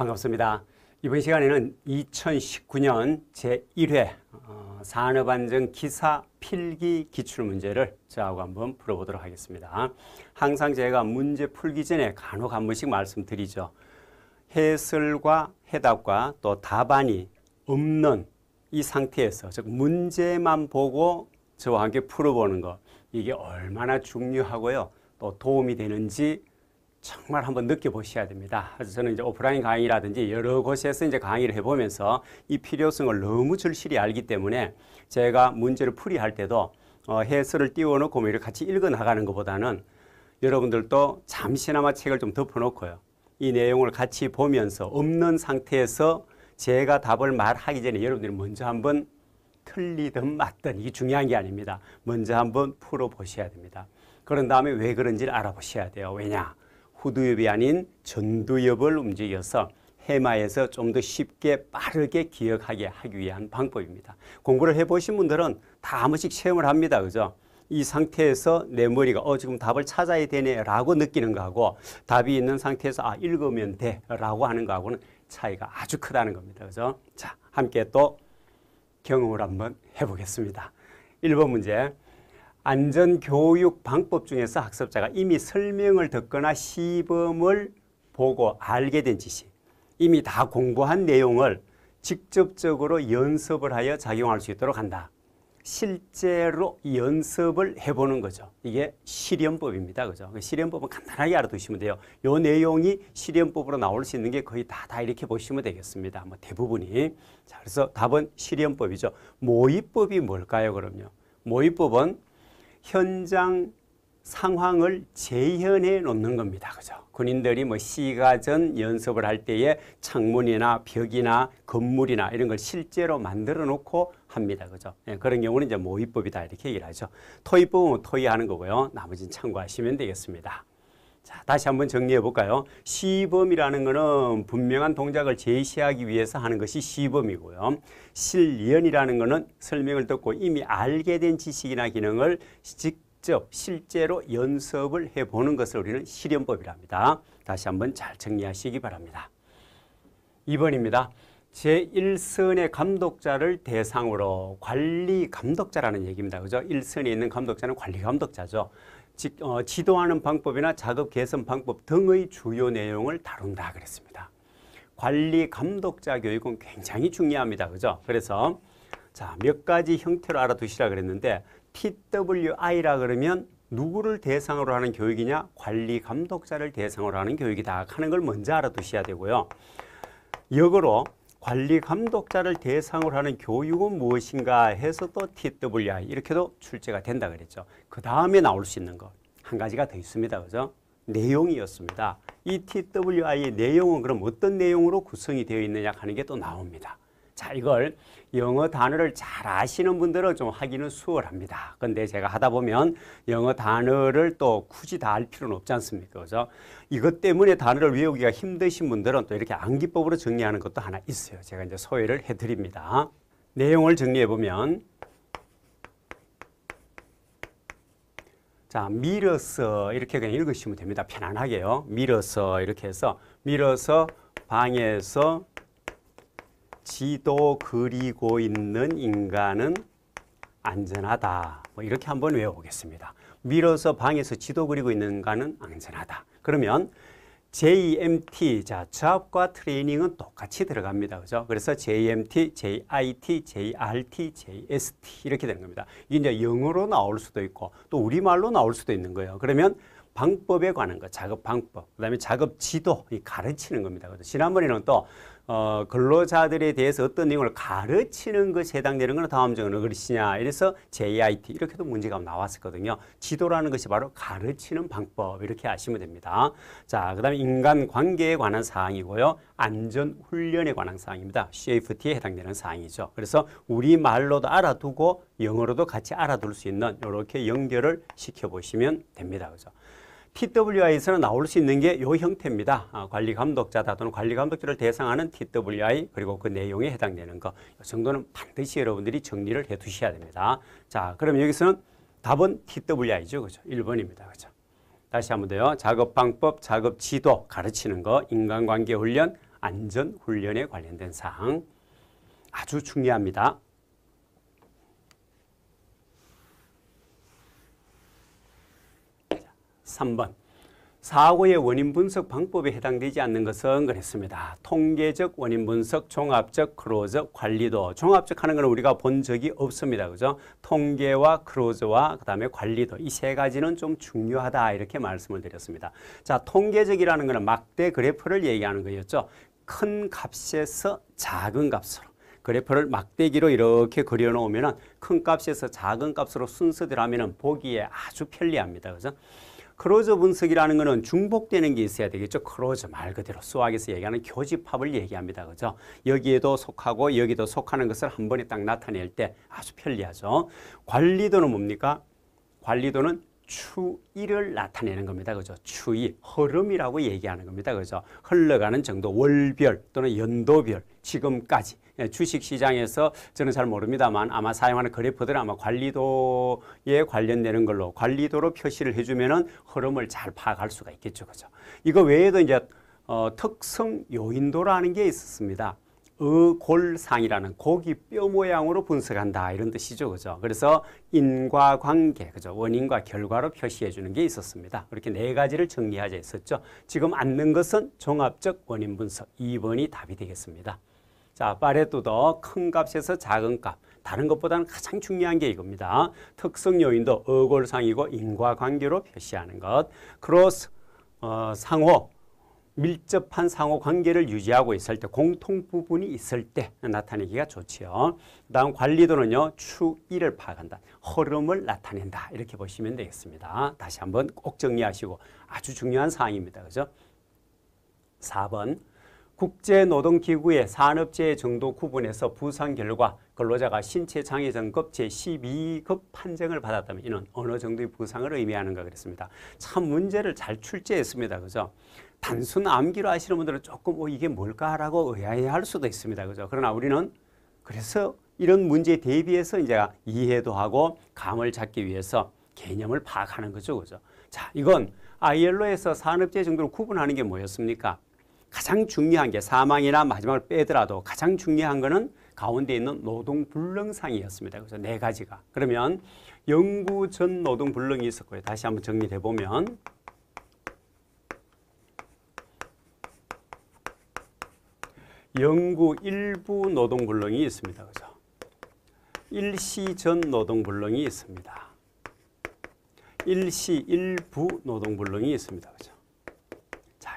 반갑습니다. 이번 시간에는 2019년 제1회 어, 산업안전 기사 필기 기출문제를 저하고 한번 풀어보도록 하겠습니다. 항상 제가 문제 풀기 전에 간혹 한 번씩 말씀드리죠. 해설과 해답과 또 답안이 없는 이 상태에서 즉 문제만 보고 저와 함께 풀어보는 것 이게 얼마나 중요하고요. 또 도움이 되는지 정말 한번 느껴보셔야 됩니다. 그래서 저는 이제 오프라인 강의라든지 여러 곳에서 이제 강의를 해보면서 이 필요성을 너무 절실히 알기 때문에 제가 문제를 풀이할 때도 어, 해설을 띄워놓고 뭐이 같이 읽어나가는 것보다는 여러분들도 잠시나마 책을 좀 덮어놓고요. 이 내용을 같이 보면서 없는 상태에서 제가 답을 말하기 전에 여러분들이 먼저 한번 틀리든 맞든 이게 중요한 게 아닙니다. 먼저 한번 풀어보셔야 됩니다. 그런 다음에 왜 그런지를 알아보셔야 돼요. 왜냐? 후두엽이 아닌 전두엽을 움직여서 해마에서 좀 더 쉽게 빠르게 기억하게 하기 위한 방법입니다. 공부를 해보신 분들은 다한 번씩 체험을 합니다. 그죠? 이 상태에서 내 머리가 어 지금 답을 찾아야 되네 라고 느끼는 거하고 답이 있는 상태에서 아 읽으면 돼 라고 하는 거하고는 차이가 아주 크다는 겁니다. 그죠? 자 함께 또 경험을 한번 해보겠습니다. 1번 문제 안전교육 방법 중에서 학습자가 이미 설명을 듣거나 시범을 보고 알게 된 지식, 이미 다 공부한 내용을 직접적으로 연습을 하여 작용할 수 있도록 한다. 실제로 연습을 해보는 거죠. 이게 실현법입니다. 그죠? 그 실현법은 간단하게 알아두시면 돼요. 요 내용이 실현법으로 나올 수 있는 게 거의 다, 다 이렇게 보시면 되겠습니다. 뭐 대부분이. 자, 그래서 답은 실현법이죠. 모의법이 뭘까요, 그럼요? 모의법은 현장 상황을 재현해 놓는 겁니다. 그죠? 군인들이 뭐 시가전 연습을 할 때에 창문이나 벽이나 건물이나 이런 걸 실제로 만들어 놓고 합니다. 그죠? 예, 그런 경우는 이제 모의법이다 이렇게 얘기를 하죠. 토의법은 토의하는 거고요. 나머지는 참고하시면 되겠습니다. 자, 다시 한번 정리해 볼까요? 시범이라는 것은 분명한 동작을 제시하기 위해서 하는 것이 시범이고요. 실리언이라는 것은 설명을 듣고 이미 알게 된 지식이나 기능을 직접 실제로 연습을 해보는 것을 우리는 실연법이라 합니다. 다시 한번 잘 정리하시기 바랍니다. 2번입니다. 제1선의 감독자를 대상으로 관리 감독자라는 얘기입니다. 그죠? 1선에 있는 감독자는 관리 감독자죠. 지, 어, 지도하는 방법이나 작업 개선 방법 등의 주요 내용을 다룬다 그랬습니다. 관리 감독자 교육은 굉장히 중요합니다. 그죠? 그래서 자, 몇 가지 형태로 알아두시라 그랬는데 TWI라 그러면 누구를 대상으로 하는 교육이냐? 관리 감독자를 대상으로 하는 교육이다 하는 걸 먼저 알아두셔야 되고요. 역으로 관리 감독자를 대상으로 하는 교육은 무엇인가 해서 또 TWI 이렇게도 출제가 된다 그랬죠. 그 다음에 나올 수 있는 것한 가지가 더 있습니다. 그죠? 내용이었습니다. 이 TWI의 내용은 그럼 어떤 내용으로 구성이 되어 있느냐 하는 게 또 나옵니다. 자, 이걸 영어 단어를 잘 아시는 분들은 좀 하기는 수월합니다. 근데 제가 하다 보면 영어 단어를 또 굳이 다 알 필요는 없지 않습니까? 그래서 이것 때문에 단어를 외우기가 힘드신 분들은 또 이렇게 암기법으로 정리하는 것도 하나 있어요. 제가 이제 소개를 해드립니다. 내용을 정리해 보면 자, 밀어서 이렇게 그냥 읽으시면 됩니다. 편안하게요. 밀어서 이렇게 해서 밀어서 방에서 지도 그리고 있는 인간은 안전하다. 뭐 이렇게 한번 외워보겠습니다. 밀어서 방에서 지도 그리고 있는 인간은 안전하다. 그러면 JMT, 자, 취업과 트레이닝은 똑같이 들어갑니다. 그죠? 그래서 JMT, JIT, JRT, JST 이렇게 되는 겁니다. 이게 이제 영어로 나올 수도 있고 또 우리말로 나올 수도 있는 거예요. 그러면 방법에 관한 거, 작업 방법, 그 다음에 작업 지도, 이 가르치는 겁니다. 그죠? 지난번에는 또 어, 근로자들에 대해서 어떤 내용을 가르치는 것에 해당되는 건 다음 중에 어느 것이냐. 이래서 JIT 이렇게도 문제가 나왔었거든요. 지도라는 것이 바로 가르치는 방법 이렇게 아시면 됩니다. 자, 그 다음에 인간관계에 관한 사항이고요. 안전훈련에 관한 사항입니다. CFT에 해당되는 사항이죠. 그래서 우리말로도 알아두고 영어로도 같이 알아둘 수 있는 이렇게 연결을 시켜보시면 됩니다. 그죠 TWI에서는 나올 수 있는 게 이 형태입니다. 아, 관리 감독자다 또는 관리 감독자를 대상하는 TWI 그리고 그 내용에 해당되는 것. 이 정도는 반드시 여러분들이 정리를 해 두셔야 됩니다. 자, 그럼 여기서는 답은 TWI죠. 그죠? 1번입니다. 그죠? 다시 한 번 더요. 작업 방법, 작업 지도, 가르치는 거, 인간관계 훈련, 안전 훈련에 관련된 사항. 아주 중요합니다. 3번 사고의 원인 분석 방법에 해당되지 않는 것은 그랬습니다. 통계적 원인 분석, 종합적, 크로즈 관리도. 종합적 하는 건 우리가 본 적이 없습니다. 그죠? 통계와 크로즈와 그다음에 관리도. 이 세 가지는 좀 중요하다 이렇게 말씀을 드렸습니다. 자, 통계적이라는 거는 막대 그래프를 얘기하는 거였죠. 큰 값에서 작은 값으로. 그래프를 막대기로 이렇게 그려놓으면 큰 값에서 작은 값으로 순서대로 하면 보기에 아주 편리합니다. 그죠? 렇 크로즈 분석이라는 것은 중복되는 게 있어야 되겠죠. 크로즈말 그대로 수학에서 얘기하는 교집합을 얘기합니다. 그죠? 여기에도 속하고 여기도 속하는 것을 한 번에 딱 나타낼 때 아주 편리하죠. 관리도는 뭡니까? 관리도는 추이를 나타내는 겁니다. 그죠? 추이, 흐름이라고 얘기하는 겁니다. 그죠? 흘러가는 정도, 월별 또는 연도별, 지금까지 예, 주식 시장에서 저는 잘 모릅니다만 아마 사용하는 그래프들은 아마 관리도에 관련되는 걸로 관리도로 표시를 해주면은 흐름을 잘 파악할 수가 있겠죠, 그죠? 이거 외에도 이제 어, 특성 요인도라는 게 있었습니다. 의골상이라는 고기 뼈 모양으로 분석한다 이런 뜻이죠 그죠 그래서 인과관계 그죠 원인과 결과로 표시해 주는 게 있었습니다 그렇게 네 가지를 정리하자 했었죠 지금 앉는 것은 종합적 원인 분석 2번이 답이 되겠습니다 자, 파레토도 큰 값에서 작은 값. 다른 것보다는 가장 중요한 게 이겁니다. 특성 요인도 어골상이고 인과관계로 표시하는 것. 크로스 어, 상호 밀접한 상호 관계를 유지하고 있을 때 공통 부분이 있을 때 나타내기가 좋지요. 다음 관리도는요. 추이를 파악한다. 흐름을 나타낸다. 이렇게 보시면 되겠습니다. 다시 한번 꼭 정리하시고 아주 중요한 사항입니다. 그죠? 4번 국제노동기구의 산업재해 정도 구분에서 부상 결과 근로자가 신체 장애 등급 제12급 판정을 받았다면 이는 어느 정도의 부상을 의미하는가 그랬습니다. 참 문제를 잘 출제했습니다. 그죠? 단순 암기로 하시는 분들은 조금 어, 이게 뭘까라고 의아해할 수도 있습니다. 그죠? 그러나 우리는 그래서 이런 문제에 대비해서 이제 이해도 하고 감을 잡기 위해서 개념을 파악하는 거죠. 그죠? 자, 이건 ILO에서 산업재해 정도로 구분하는 게 뭐였습니까? 가장 중요한 게 사망이나 마지막을 빼더라도 가장 중요한 거는 가운데 있는 노동 불능상이었습니다. 그래서 네 가지가. 그러면 연구 전 노동 불능이 있었고요. 다시 한번 정리해 보면 연구 일부 노동 불능이 있습니다. 그죠? 일시 전 노동 불능이 있습니다. 일시 일부 노동 불능이 있습니다. 그죠?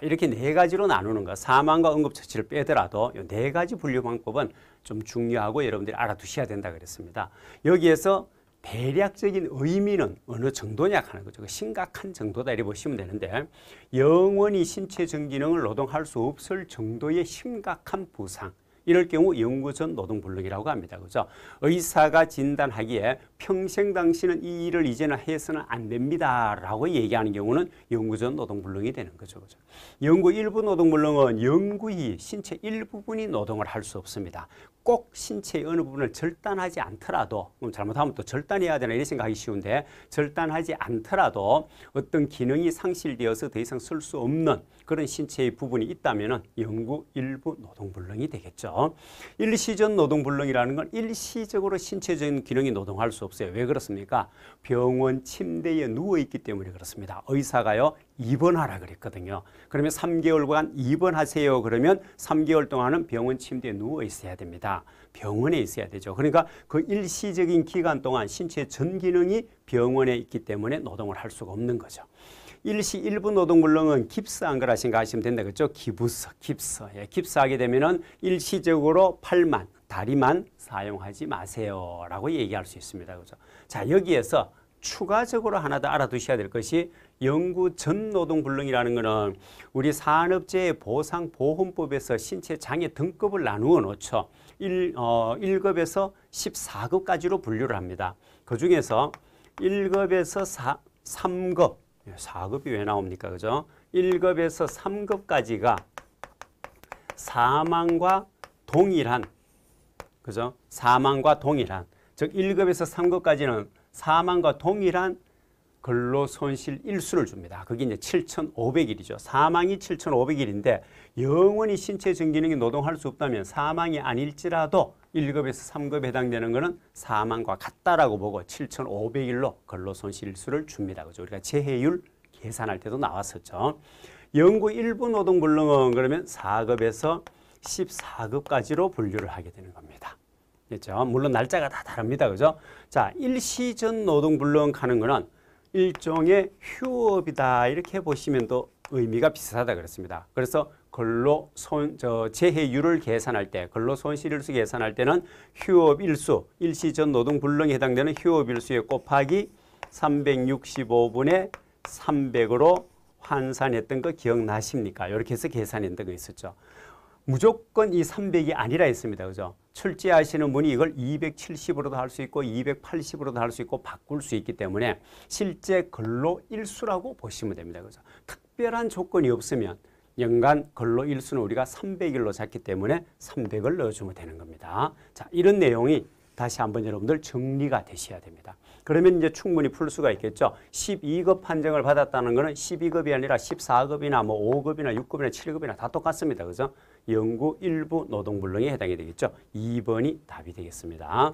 이렇게 네 가지로 나누는 것, 사망과 응급처치를 빼더라도 이 네 가지 분류 방법은 좀 중요하고 여러분들이 알아두셔야 된다 그랬습니다. 여기에서 대략적인 의미는 어느 정도냐 하는 거죠. 그 심각한 정도다 이렇게 보시면 되는데 영원히 신체 정기능을 노동할 수 없을 정도의 심각한 부상 이럴 경우 영구전 노동불능이라고 합니다. 그죠? 의사가 진단하기에 평생 당신은 이 일을 이제는 해서는 안 됩니다. 라고 얘기하는 경우는 영구전 노동불능이 되는 거죠. 그죠? 영구 일부 노동불능은 영구히 신체 일부분이 노동을 할 수 없습니다. 꼭 신체의 어느 부분을 절단하지 않더라도 잘못하면 또 절단해야 되나 이런 생각이 쉬운데 절단하지 않더라도 어떤 기능이 상실되어서 더 이상 쓸 수 없는 그런 신체의 부분이 있다면 영구 일부 노동불능이 되겠죠. 일시전 노동불능이라는 건 일시적으로 신체적인 기능이 노동할 수 없습니다. 없어요. 왜 그렇습니까? 병원 침대에 누워 있기 때문에 그렇습니다. 의사가요 입원하라 그랬거든요. 그러면 3개월간 입원하세요. 그러면 3개월 동안은 병원 침대에 누워 있어야 됩니다. 병원에 있어야 되죠. 그러니까 그 일시적인 기간 동안 신체 전 기능이 병원에 있기 때문에 노동을 할 수가 없는 거죠. 일시 일부 노동불능은 깁스 안 거라 생각하시면 된다 그랬죠. 기부서, 깁서. 깁스. 깁스하게 되면은 일시적으로 팔만 다리만 사용하지 마세요. 라고 얘기할 수 있습니다. 그죠? 자, 여기에서 추가적으로 하나 더 알아두셔야 될 것이 연구 전 노동 불능이라는 것은 우리 산업재해 보상 보험법에서 신체 장애 등급을 나누어 놓죠. 1, 어, 1급에서 14급까지로 분류를 합니다. 그 중에서 1급에서 4, 3급, 4급이 예, 왜 나옵니까? 그죠? 1급에서 3급까지가 사망과 동일한 그죠? 사망과 동일한 즉 1급에서 3급까지는 사망과 동일한 근로 손실 일수를 줍니다. 그게 이제 7,500일이죠. 사망이 7,500일인데 영원히 신체 증기능이 노동할 수 없다면 사망이 아닐지라도 1급에서 3급에 해당되는 것은 사망과 같다라고 보고 7,500일로 근로 손실 일수를 줍니다. 그죠? 우리가 재해율 계산할 때도 나왔었죠. 영구 일부 노동 불능은 그러면 4급에서 14급까지로 분류를 하게 되는 겁니다. 됐죠? 물론 날짜가 다 다릅니다. 그죠? 자, 일시전 노동 불능가는 거는 일종의 휴업이다. 이렇게 보시면 또 의미가 비슷하다 그랬습니다. 그래서 근로 손, 저, 재해율을 계산할 때, 근로 손실일수 계산할 때는 휴업일수, 일시전 노동 불능에 해당되는 휴업일수에 곱하기 365분의 300으로 환산했던 거 기억나십니까? 이렇게 해서 계산했던 거 있었죠. 무조건 이 300이 아니라 했습니다. 그죠? 출제하시는 분이 이걸 270으로도 할 수 있고 280으로도 할 수 있고 바꿀 수 있기 때문에 실제 근로 일수라고 보시면 됩니다. 그죠? 특별한 조건이 없으면 연간 근로 일수는 우리가 300일로 잡기 때문에 300을 넣어주면 되는 겁니다. 자, 이런 내용이 다시 한번 여러분들 정리가 되셔야 됩니다. 그러면 이제 충분히 풀 수가 있겠죠. 12급 판정을 받았다는 것은 12급이 아니라 14급이나 뭐 5급이나 6급이나 7급이나 다 똑같습니다. 그죠? 영구 일부 노동불능에 해당이 되겠죠. 2번이 답이 되겠습니다.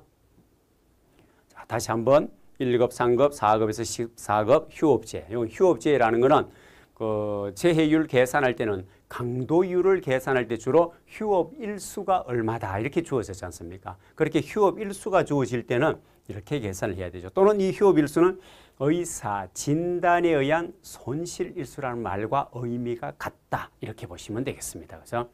자, 다시 한번 1급, 3급, 4급에서 14급 휴업제. 휴업제라는 거는 그 재해율 계산할 때는 강도율을 계산할 때 주로 휴업 일수가 얼마다 이렇게 주어졌지 않습니까? 그렇게 휴업 일수가 주어질 때는 이렇게 계산을 해야 되죠. 또는 이 휴업 일수는 의사 진단에 의한 손실 일수라는 말과 의미가 같다 이렇게 보시면 되겠습니다. 그렇죠?